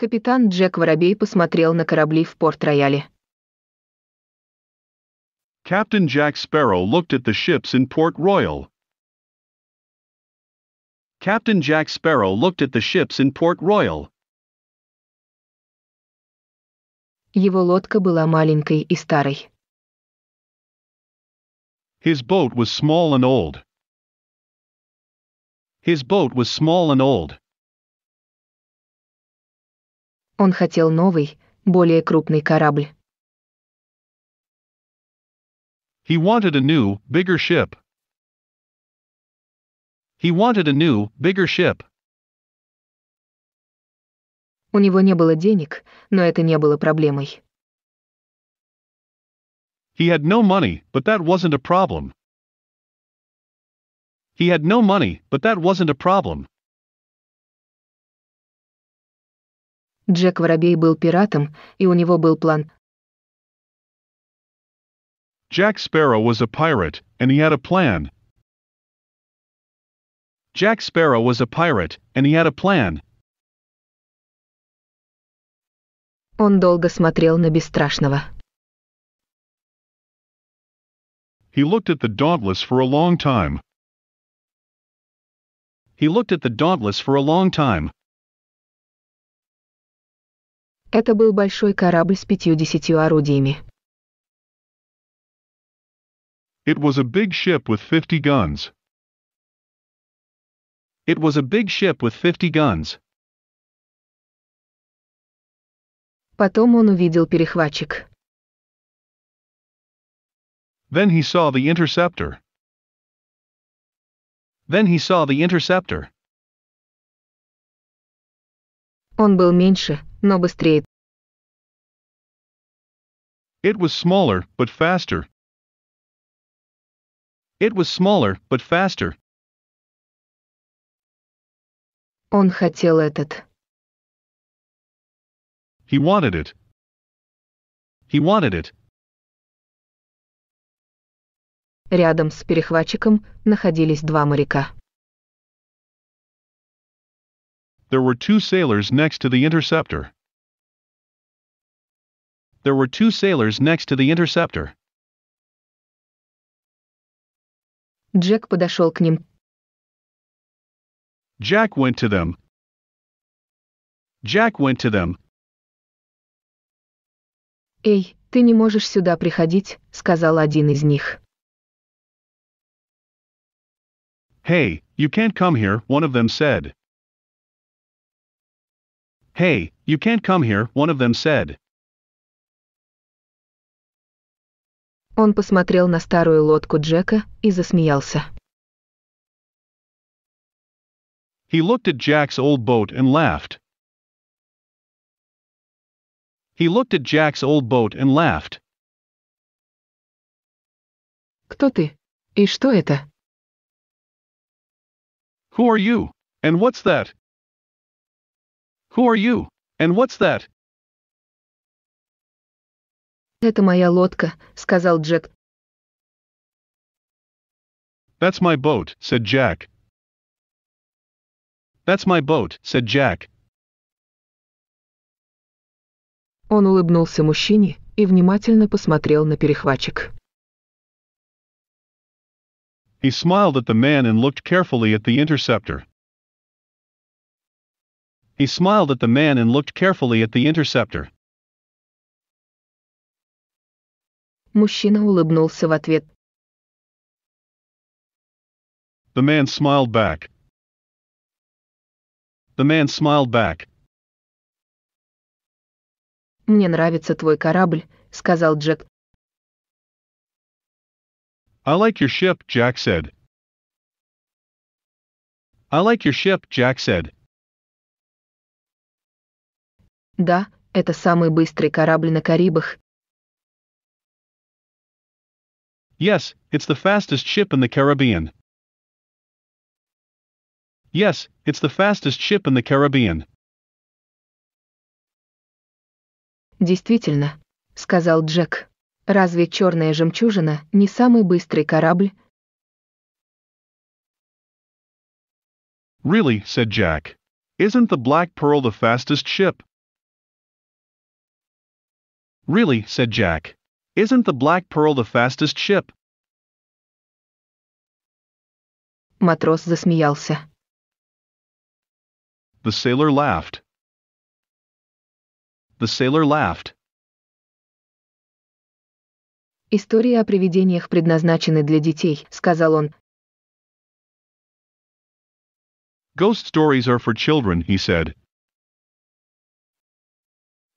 Капитан Джек Воробей посмотрел на корабли в Порт-Рояле. Captain Jack Sparrow looked at the ships in Port Royal. Captain Jack Sparrow looked at the ships in Port Royal. Его лодка была маленькой и старой. His boat was small and old. His boat was small and old. Он хотел новый, более крупный корабль. He wanted a new, bigger ship. He wanted a new, bigger ship. У него не было денег, но это не было проблемой. He had no money, but that wasn't a problem. He had no money, but that wasn't a problem. Джек Воробей был пиратом, и у него был план. Jack Sparrow was a pirate, and he had a plan. Jack Sparrow was a pirate, and he had a plan. Он долго смотрел на Бесстрашного. He looked at the Dauntless for a long time. He looked at the Dauntless for a long time. Это был большой корабль с пятью-десятью орудиями. It was a big ship with 50 guns. It was a big ship with 50 guns. Потом он увидел перехватчик. Then he saw the interceptor. Then he saw the interceptor. Он был меньше, но быстрее. It was smaller, but faster. It was smaller, but faster. Он хотел этот. He wanted it. He wanted it. Рядом с перехватчиком находились два моряка. There were two sailors next to the interceptor. There were two sailors next to the interceptor. Джек подошел к ним. Jack went to them. Jack went to them. «Эй, ты не можешь сюда приходить», — сказал один из них. Hey, you can't come here, one of them said. Hey, you can't come here, one of them said. Он посмотрел на старую лодку Джека и засмеялся. He looked at Jack's old boat and laughed. He looked at Jack's old boat and laughed. Кто ты? И что это? Who are you? And what's that? Who are you? And what's that? Это моя лодка, сказал Джек. That's my boat, said Jack. That's my boat, said Jack. Он улыбнулся мужчине и внимательно посмотрел на перехватчик. He smiled at the man and looked carefully at the interceptor. He smiled at the man and looked carefully at the interceptor. Мужчина улыбнулся в ответ. The man smiled back. The man smiled back. Мне нравится твой корабль, сказал Джек. I like your ship, Jack said. I like your ship, Jack said. Да, это самый быстрый корабль на Карибах. Yes, it's the fastest ship in the Caribbean. Yes, it's the fastest ship in the Caribbean. Действительно, сказал Джек. Разве черная жемчужина не самый быстрый корабль? Really, said Jack. Isn't the Black Pearl the fastest ship? Really, said Jack. Isn't the Black Pearl the fastest ship? Матрос засмеялся. The sailor laughed. The sailor laughed. о привидениях предназначены для детей, сказал он. Ghost stories are for children, he said.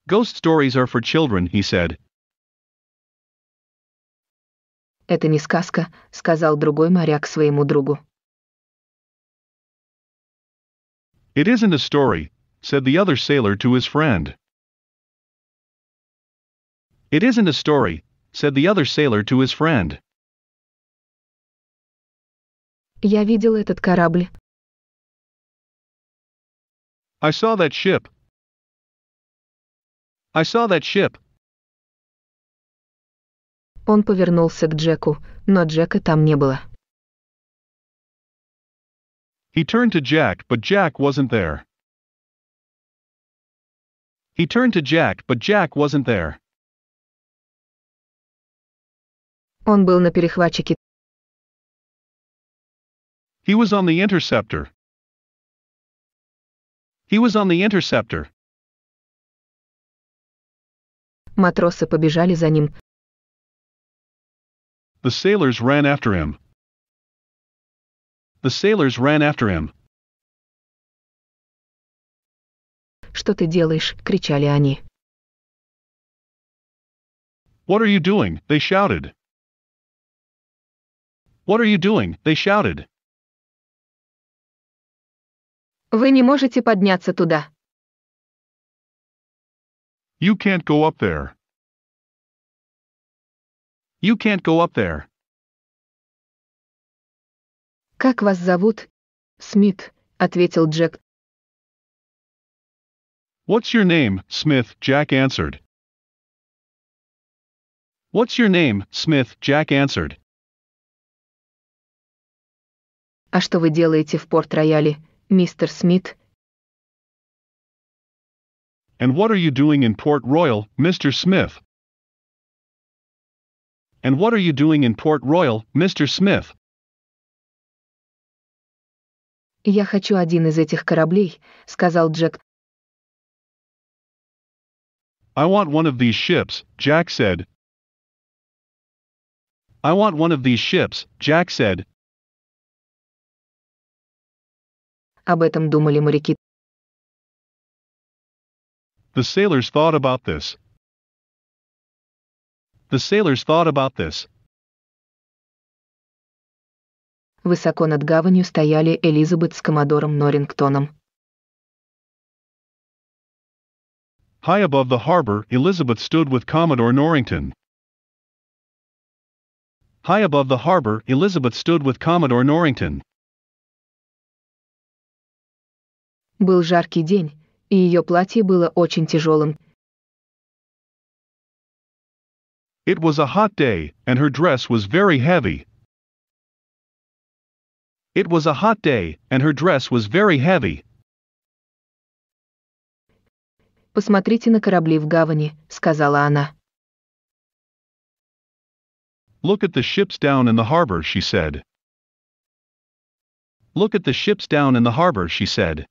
Ghost stories are for children, he said. Это не сказка, сказал другой моряк своему другу. It isn't a story, said the other sailor to his friend. It isn't a story, said the other sailor to his friend. Я видел этот корабль. I saw that ship, I saw that ship. Он повернулся к Джеку, но Джека там не было. He turned to Jack, but Jack wasn't there. He turned to Jack, but Jack wasn't there. Он был на перехватчике. He was on the interceptor. He was on the interceptor. Матросы побежали за ним. The sailors ran after him. The sailors ran after him. Что ты делаешь? кричали они. What are you doing? they shouted. What are you doing? they shouted. Вы не можете подняться туда. You can't go up there. You can't go up there. Как вас зовут? Смит, ответил Джек. What's your name, Smith? Jack answered. What's your name, Smith? Jack answered. А что вы делаете в Порт-Рояле, мистер Смит? And what are you doing in Port Royal, Mr. Smith? And what are you doing in Port Royal, Mr. Smith? Я хочу один из этих кораблей, сказал Джек. I want one of these ships, Jack said. I want one of these ships, Jack said. Об этом думали моряки the sailors thought about this. The sailors thought about this. Высоко над гаванью стояли Элизабет с коммодором Норрингтоном. High above the harbor, Elizabeth stood with Commodore Norrington. High above the harbor, Elizabeth stood with Commodore Norrington. Был жаркий день, и ее платье было очень тяжелым. It was a hot day, and her dress was very heavy. It was a hot day, and her dress was very heavy. Посмотрите на корабли в гавани, сказала она. Look at the ships down in the harbor, she said. Look at the ships down in the harbor, she said.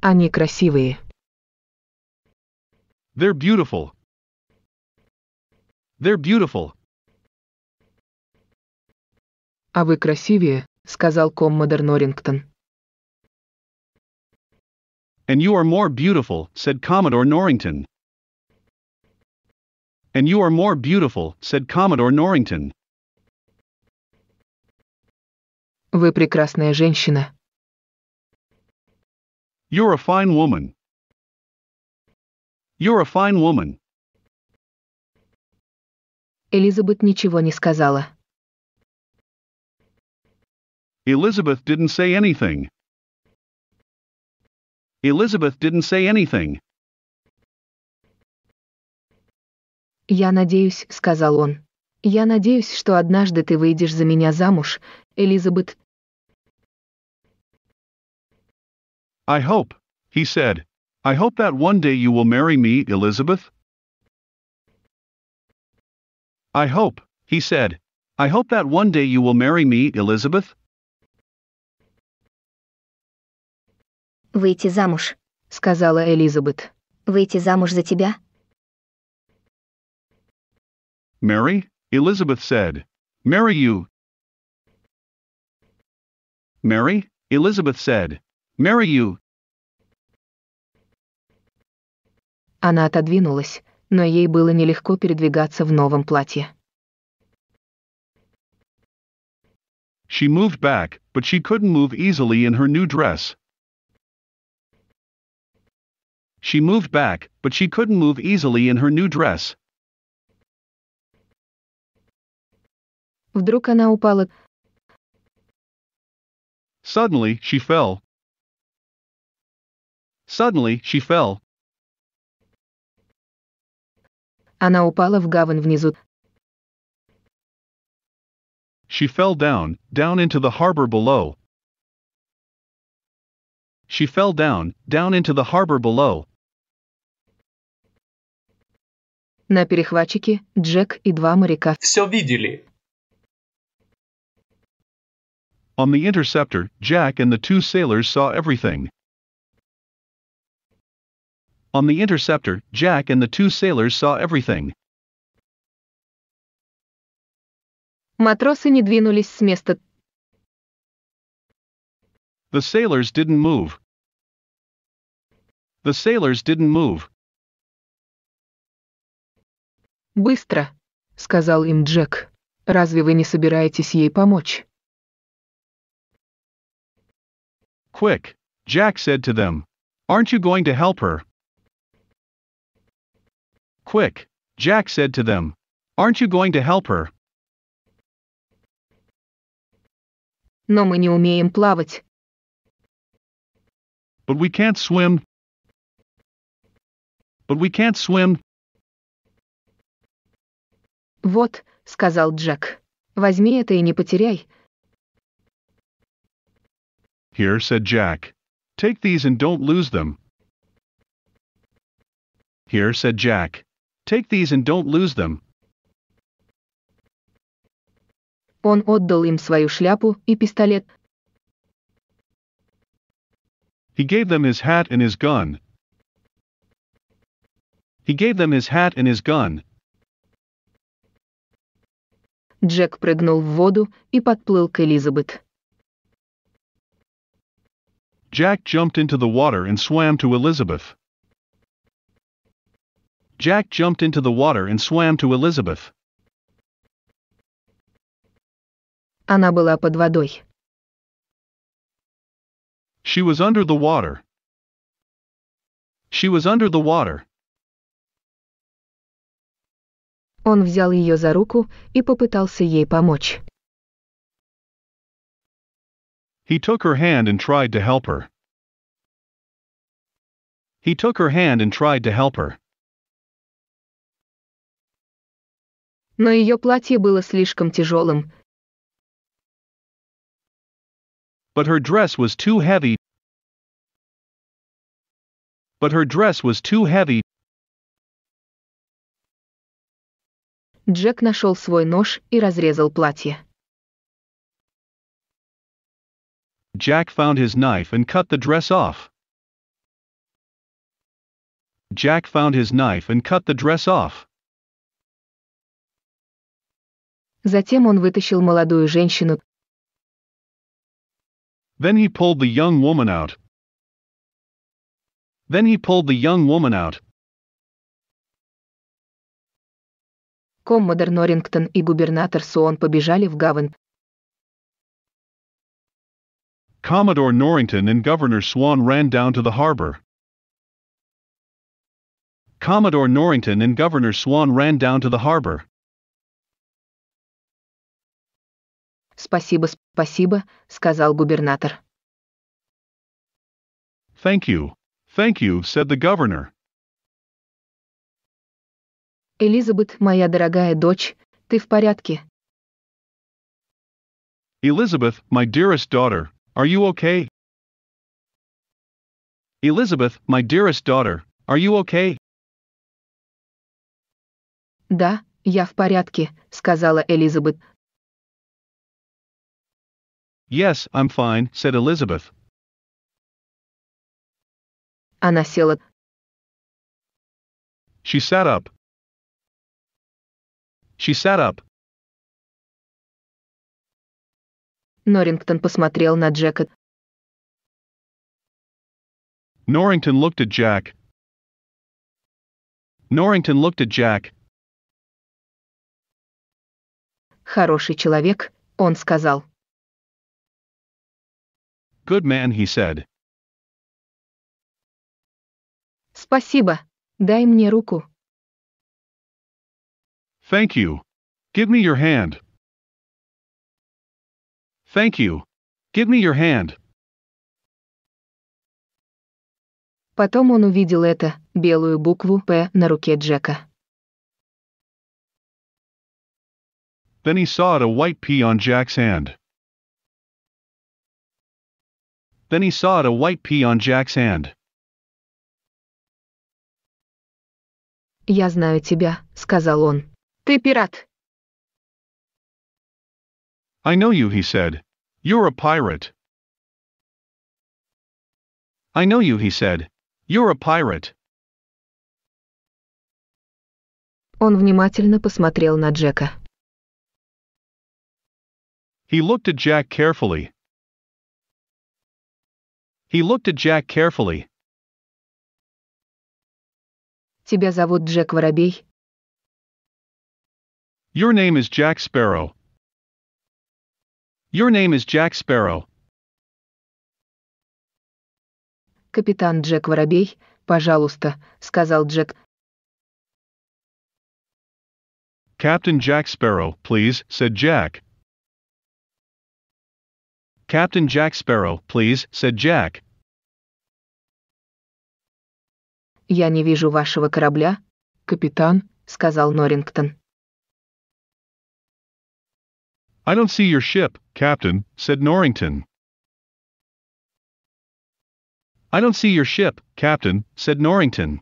Они красивые. They're beautiful. They're beautiful. А вы красивее, сказал коммодор Норрингтон. And you are more beautiful, said Commodore Norrington. And you are more beautiful, said Commodore Norrington. Вы прекрасная женщина, You're a fine woman. You're a fine woman. Элизабет ничего не сказала. Elizabeth didn't say anything. Elizabeth didn't say anything. «Я надеюсь», — сказал он. «Я надеюсь, что однажды ты выйдешь за меня замуж, Элизабет, I hope, he said, I hope that one day you will marry me, Elizabeth. I hope, he said, I hope that one day you will marry me, Elizabeth. «Выйти замуж», — сказала Элизабет. «Выйти замуж за тебя?» «Marry?» Elizabeth said. Marry you. Marry? Elizabeth said. Marry you. Она отодвинулась, но ей было нелегко передвигаться в новом платье. She moved back, but she couldn't move easily in her new dress. She moved back, but she couldn't move easily in her new dress. Вдруг она упала. Suddenly, she fell. Suddenly, she fell. Она упала в гавань внизу. She fell down, down into the harbor below. She fell down, down into the harbor below. На перехватчике Джек и два моряка. Все видели. On the interceptor, Jack and the two sailors saw everything. On the interceptor, Jack and the two sailors saw everything. Матросы не двинулись с места. The sailors didn't move. The sailors didn't move. Быстро, сказал им Джек. Разве вы не собираетесь ей помочь? Quick, Jack said to them. Aren't you going to help her? Quick, Jack said to them. Aren't you going to help her? Но мы не умеем плавать. But we can't swim. But we can't swim. Вот, сказал Джек. Возьми это и не потеряй. Here, said Jack. Take these and don't lose them. Here, said Jack. Take these and don't lose them. Он отдал им свою шляпу и пистолет. He gave them his hat and his gun. He gave them his hat and his gun. Джек прыгнул в воду и подплыл к Элизабет. Jack jumped into the water and swam to Elizabeth. Jack jumped into the water and swam to Elizabeth. Она была под водой. She was under the water. She was under the water. Он взял ее за руку и попытался ей помочь. He took her hand and tried to help her. He took her hand and tried to help her. но ее платье было слишком тяжелым. But her dress was too heavy. But her dress was too heavy. Джек нашел свой нож и разрезал платье. Jack found his knife and cut the dress off. Jack found his knife and cut the dress off. Затем он вытащил молодую женщину. Then he pulled the young woman out. Then he pulled the young woman out. Коммодор Норрингтон и губернатор Суон побежали в гавань. Commodore Norrington and Governor Swan ran down to the harbor. Commodore Norrington and Governor Swan ran down to the harbor. Спасибо, спасибо, сказал губернатор. Thank you. Thank you, said the governor. Элизабет, моя дорогая дочь, ты в порядке? Elizabeth, my dearest daughter, are you okay? Elizabeth, my dearest daughter, are you okay? Да, я в порядке, сказала Элизабет, Yes, I'm fine, said Elizabeth. Она села. She sat up. She sat up. Норрингтон посмотрел на Джека. Norrington looked at Jack. Norrington looked at Jack. Хороший человек, он сказал. Good man, he said. Спасибо. Дай мне руку. Thank you. Give me your hand. Thank you. Give me your hand. Потом он увидел это, белую букву «П» на руке Джека. Then he saw it a white P on Jack's hand. Then he saw a white pea on Jack's hand. «Я знаю тебя», — сказал он. «Ты пират». I know you, he said. You're a pirate. I know you, he said. You're a pirate. Он внимательно посмотрел на Джека. He looked at Jack carefully. He looked at Jack carefully. Тебя зовут Джек Воробей? Your name is Jack Sparrow. Your name is Jack Sparrow. Капитан Джек Воробей, пожалуйста, сказал Джек. Captain Jack Sparrow, please, said Jack. Captain Jack Sparrow, please, said Jack. Я не вижу вашего корабля, капитан, сказал Норрингтон. I don't see your ship, Captain, said Norrington. I don't see your ship, Captain, said Norrington.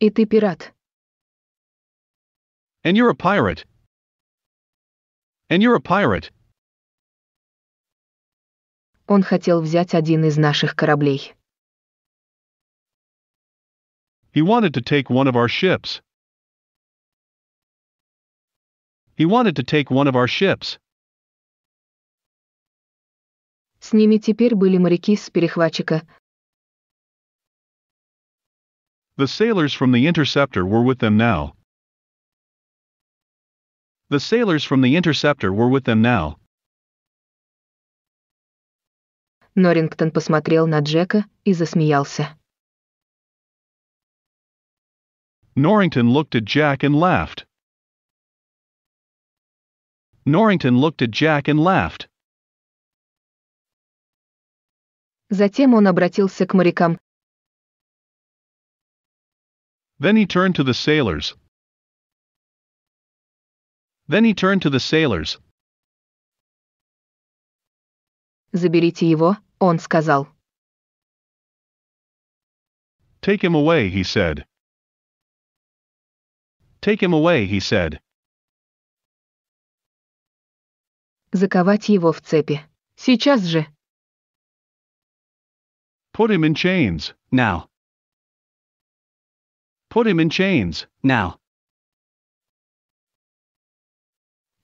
И ты пират. And you're a pirate, and you're a pirate. Он хотел взять один из наших кораблей. He wanted to take one of our ships. He wanted to take one of our ships. С ними теперь были моряки с перехватчика. The sailors from the interceptor were with them now. The sailors from the interceptor were with them now. Норрингтон посмотрел на Джека и засмеялся. Norrington looked at Jack and laughed. Norrington looked at Jack and laughed. Затем он обратился к морякам. Then he turned to the sailors, then he turned to the sailors. Заберите его, он сказал. Take him away, he said. Take him away, he said. Заковать его в цепи. Сейчас же. Put him in chains, now. Put him in chains, now.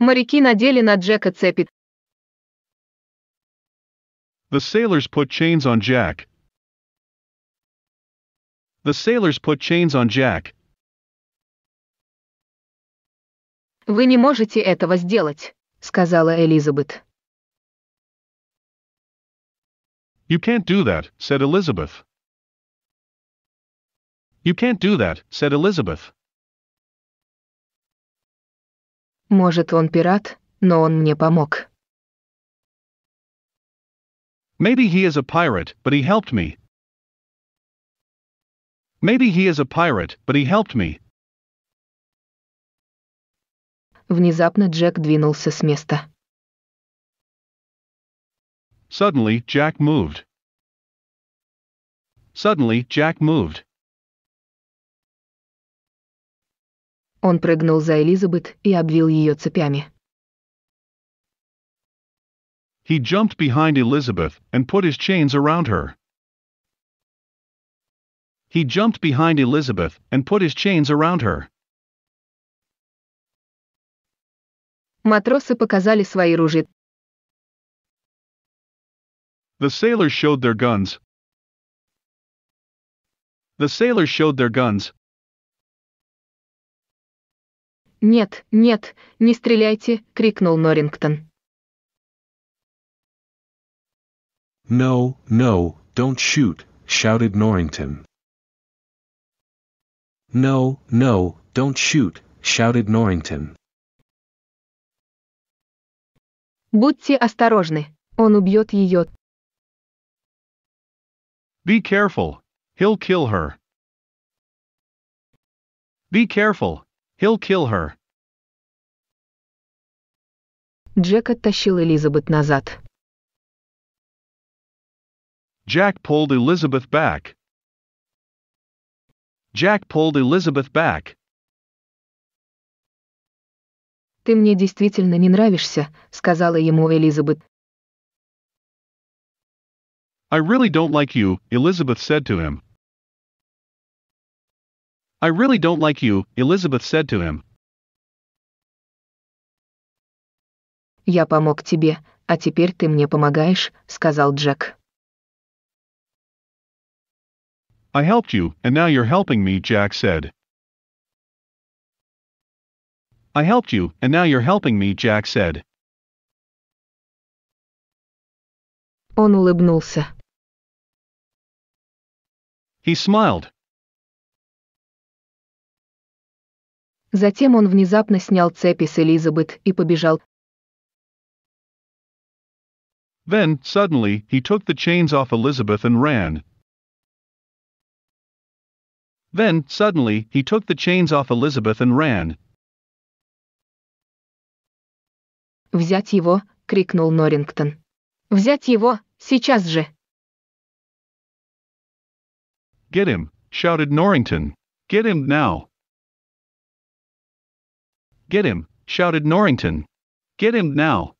Моряки надели на Джека цепи. The sailors put chains on Jack. The sailors put chains on Jack. Вы не можете этого сделать, сказала Элизабет. You can't do that, said Elizabeth. You can't do that, said Elizabeth. Может, он пират, но он мне помог. Maybe he is a pirate, but he helped me. Maybe he is a pirate, but he helped me. Внезапно Джек двинулся с места. Suddenly, Jack moved. Suddenly, Jack moved. Он прыгнул за Элизабет и обвил ее цепями. He jumped behind Elizabeth and put his chains around her. He jumped behind Elizabeth and put his chains around her. Матросы показали свои ружья. The sailors showed their guns. The sailors showed their guns. «Нет, нет, не стреляйте!» — крикнул Норрингтон. «No, no, don't shoot!» — shouted Norrington. «No, no, don't shoot!» — shouted Norrington. «Будьте осторожны, он убьет ее!» Be careful. He'll kill her. Be careful. He'll kill her. Джек оттащил Элизабет назад. Jack pulled Elizabeth back. Jack pulled Elizabeth back. «Ты мне действительно не нравишься», — сказала ему Элизабет. I really don't like you, Elizabeth said to him. I really don't like you, Elizabeth said to him. «Я помог тебе, а теперь ты мне помогаешь», — сказал Джек. I helped you, and now you're helping me, Jack said. I helped you, and now you're helping me, Jack said. Он улыбнулся. He smiled. Затем он внезапно снял цепи с Элизабет и побежал. Then, suddenly, he took the chains off Elizabeth and ran. Then, suddenly, he took the chains off Elizabeth and ran. «Взять его!» — крикнул Норрингтон. «Взять его! Сейчас же!» «Get him!» shouted Norrington. «Get him now!» Get him, shouted Norrington. Get him now.